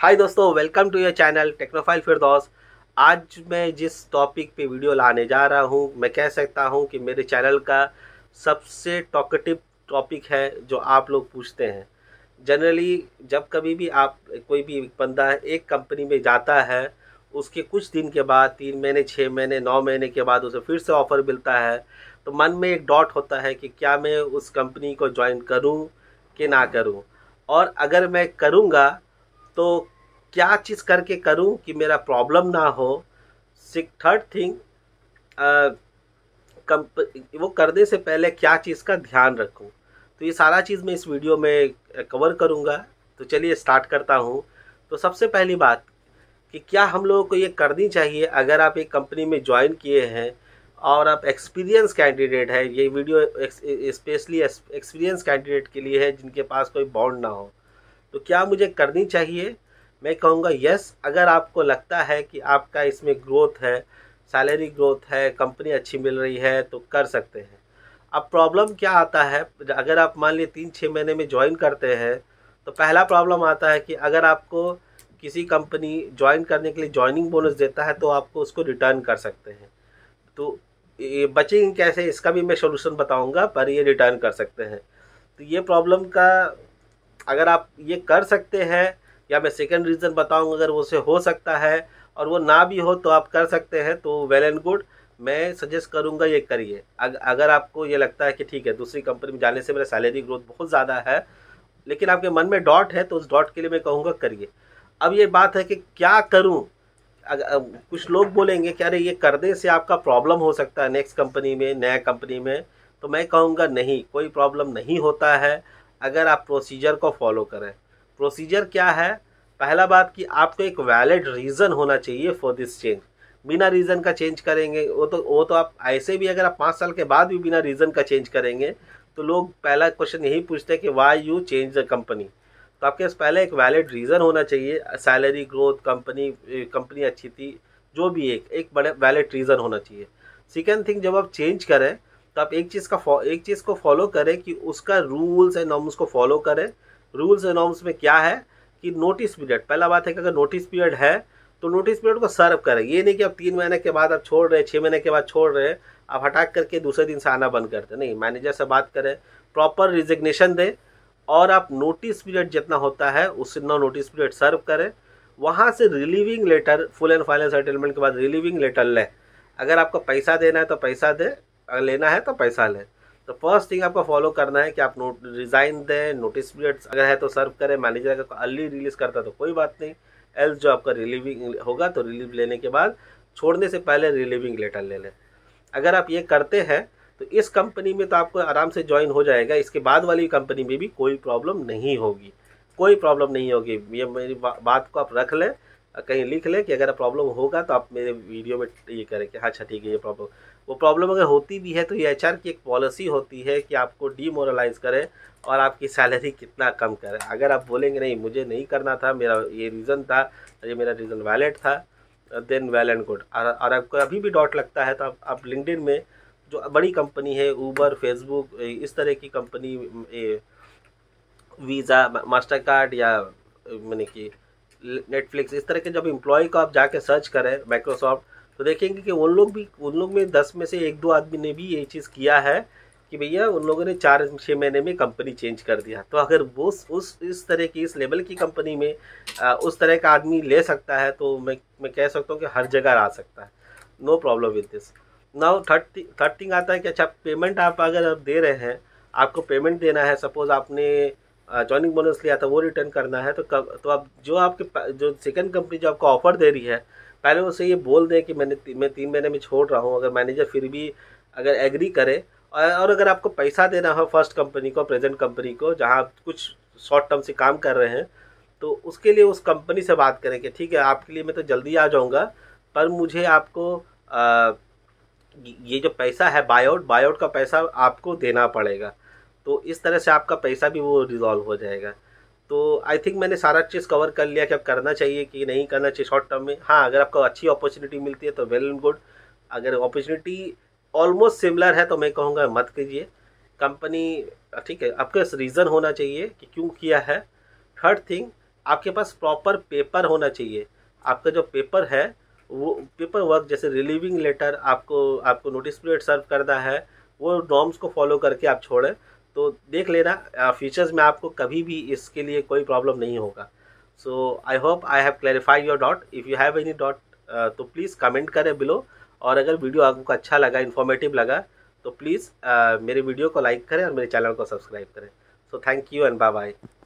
हाय दोस्तों welcome to your channel Technophile Firdaus आज मैं जिस टॉपिक पे वीडियो लाने जा रहा हूँ मैं कह सकता हूँ कि मेरे चैनल का सबसे टॉकटिव टॉपिक है जो आप लोग पूछते हैं जनरली जब कभी भी आप कोई भी बंदा एक कंपनी में जाता है उसके कुछ दिन के बाद तीन महीने छः महीने नौ महीने के बाद उसे फिर से ऑफ़र मिलता है तो मन में एक डॉट होता है कि क्या मैं उस कंपनी को ज्वाइन करूँ कि ना करूँ और अगर मैं करूँगा तो क्या चीज़ करके करूं कि मेरा प्रॉब्लम ना हो सिक थर्ड थिंग वो करने से पहले क्या चीज़ का ध्यान रखूं तो ये सारा चीज़ मैं इस वीडियो में कवर करूंगा तो चलिए स्टार्ट करता हूं तो सबसे पहली बात कि क्या हम लोगों को ये करनी चाहिए अगर आप एक कंपनी में ज्वाइन किए हैं और आप एक्सपीरियंस कैंडिडेट हैं ये वीडियो स्पेशली एक्सपीरियंस कैंडिडेट के लिए है जिनके पास कोई बॉन्ड ना हो तो क्या मुझे करनी चाहिए मैं कहूँगा यस अगर आपको लगता है कि आपका इसमें ग्रोथ है सैलरी ग्रोथ है कंपनी अच्छी मिल रही है तो कर सकते हैं अब प्रॉब्लम क्या आता है अगर आप मान लीजिए तीन छः महीने में ज्वाइन करते हैं तो पहला प्रॉब्लम आता है कि अगर आपको किसी कंपनी ज्वाइन करने के लिए ज्वाइनिंग बोनस देता है तो आपको उसको रिटर्न कर सकते हैं तो ये बचेंगे कैसे इसका भी मैं सोल्यूशन बताऊंगा पर ये रिटर्न कर सकते हैं तो ये प्रॉब्लम का अगर आप ये कर सकते हैं या मैं सेकेंड रीज़न बताऊँगा अगर से हो सकता है और वो ना भी हो तो आप कर सकते हैं तो वेल एंड गुड मैं सजेस्ट करूँगा ये करिए अग, अगर आपको ये लगता है कि ठीक है दूसरी कंपनी में जाने से मेरा सैलरी ग्रोथ बहुत ज़्यादा है लेकिन आपके मन में डॉट है तो उस डॉट के लिए मैं कहूँगा करिए अब ये बात है कि क्या करूँ कुछ लोग बोलेंगे कि अरे ये करने से आपका प्रॉब्लम हो सकता है नेक्स्ट कंपनी में नया कंपनी में तो मैं कहूँगा नहीं कोई प्रॉब्लम नहीं होता है अगर आप प्रोसीजर को फॉलो करें प्रोसीजर क्या है पहला बात कि आपको एक वैलिड रीज़न होना चाहिए फॉर दिस चेंज बिना रीज़न का चेंज करेंगे वो तो वो तो आप ऐसे भी अगर आप पाँच साल के बाद भी बिना रीज़न का चेंज करेंगे तो लोग पहला क्वेश्चन यही पूछते हैं कि why you change the company तो आपके पास पहले एक वैलिड रीज़न होना चाहिए सैलरी ग्रोथ कंपनी कंपनी अच्छी थी जो भी एक एक बड़े वैलिड रीज़न होना चाहिए सेकेंड थिंग जब आप चेंज करें तो आप एक चीज़ का एक चीज़ को फॉलो करें कि उसका रूल्स एंड नॉर्म्स को फॉलो करें रूल्स एंड नॉर्म्स में क्या है कि नोटिस पीरियड पहला बात है कि अगर नोटिस पीरियड है तो नोटिस पीरियड को सर्व करें ये नहीं कि आप तीन महीने के बाद आप छोड़ रहे हैं छः महीने के बाद छोड़ रहे हैं आप हटा करके दूसरे दिन से आना बंद करते नहीं मैनेजर से बात करें प्रॉपर रिजिग्नेशन दें और आप नोटिस पीरियड जितना होता है उससे ना नोटिस पीरियड सर्व करें वहाँ से relieving letter full and final settlement के बाद रिलीविंग लेटर लें अगर आपको पैसा देना है तो पैसा दें अगर लेना है तो पैसा लें तो फर्स्ट थिंग आपको फॉलो करना है कि आप नोट रिज़ाइन दें नोटिस पीरियड अगर है तो सर्व करें मैनेजर अगर अर्ली रिलीज़ करता तो कोई बात नहीं एल्स जो आपका रिलीविंग होगा तो रिलीव लेने के बाद छोड़ने से पहले रिलीविंग लेटर ले लें अगर आप ये करते हैं तो इस कंपनी में तो आपको आराम से ज्वाइन हो जाएगा इसके बाद वाली कंपनी में भी कोई प्रॉब्लम नहीं होगी कोई प्रॉब्लम नहीं होगी ये मेरी बा, बात को आप रख लें कहीं लिख लें कि अगर प्रॉब्लम होगा तो आप मेरे वीडियो में ये करें कि हाँ, अच्छा ठीक है ये प्रॉब्लम वो प्रॉब्लम अगर होती भी है तो ये एच की एक पॉलिसी होती है कि आपको डीमोरलाइज करें और आपकी सैलरी कितना कम करें अगर आप बोलेंगे नहीं मुझे नहीं करना था मेरा ये रीज़न था ये मेरा रीज़न वैलिड था देन वेल एंड गुड और आपको अभी भी डॉट लगता है तो आप, आप लिंकडिन में जो बड़ी कंपनी है ऊबर फेसबुक इस तरह की कंपनी वीज़ा मास्टर कार्ड या मैंने कि नेटफ्लिक्स इस तरह के जब इम्प्लॉय को आप जाके सर्च करें माइक्रोसॉफ्ट तो देखेंगे कि उन लोग भी उन लोग में दस में से एक दो आदमी ने भी ये चीज़ किया है कि भैया उन लोगों ने चार छः महीने में कंपनी चेंज कर दिया तो अगर वो उस इस तरह की इस लेवल की कंपनी में आ, उस तरह का आदमी ले सकता है तो मैं मैं कह सकता हूँ कि हर जगह आ सकता है no problem with this now third third thing आता है कि अच्छा पेमेंट आप अगर आप दे रहे हैं आपको पेमेंट देना है सपोज़ आपने जॉइनिंग बोनस लिया था वो रिटर्न करना है तो कब तो आप जो आपके जो सेकंड कंपनी जो आपको ऑफर दे रही है पहले उसे ये बोल दें कि मैंने ती, मैं तीन महीने में छोड़ रहा हूँ अगर मैनेजर फिर भी अगर एग्री करे और अगर आपको पैसा देना हो फर्स्ट कंपनी को प्रेजेंट कंपनी को जहाँ आप कुछ शॉर्ट टर्म से काम कर रहे हैं तो उसके लिए उस कंपनी से बात करें कि ठीक है आपके लिए मैं तो जल्दी आ जाऊँगा पर मुझे आपको आ, ये जो पैसा है बायआउट बायआउट का पैसा आपको देना पड़ेगा तो इस तरह से आपका पैसा भी वो रिजॉल्व हो जाएगा तो आई थिंक मैंने सारा चीज़ कवर कर लिया कि अब करना चाहिए कि नहीं करना चाहिए शॉर्ट टर्म में हाँ अगर आपको अच्छी अपॉर्चुनिटी मिलती है तो वेल एंड गुड अगर अपॉर्चुनिटी ऑलमोस्ट सिमिलर है तो मैं कहूँगा मत कीजिए कंपनी ठीक है आपके रीज़न होना चाहिए कि क्यों किया है थर्ड थिंग आपके पास प्रॉपर पेपर होना चाहिए आपका जो पेपर है वो पेपर वर्क जैसे रिलीविंग लेटर आपको आपको नोटिस पीरियड सर्व करना है वो नॉर्म्स को फॉलो करके आप छोड़ें तो देख लेना फ्यूचर्स में आपको कभी भी इसके लिए कोई प्रॉब्लम नहीं होगा so I hope I have clarify your doubt if you have any doubt तो प्लीज़ कमेंट करें बिलो और अगर वीडियो आपको अच्छा लगा इन्फॉर्मेटिव लगा तो प्लीज़ uh, मेरे वीडियो को लाइक करें और मेरे चैनल को सब्सक्राइब करें so thank you and bye bye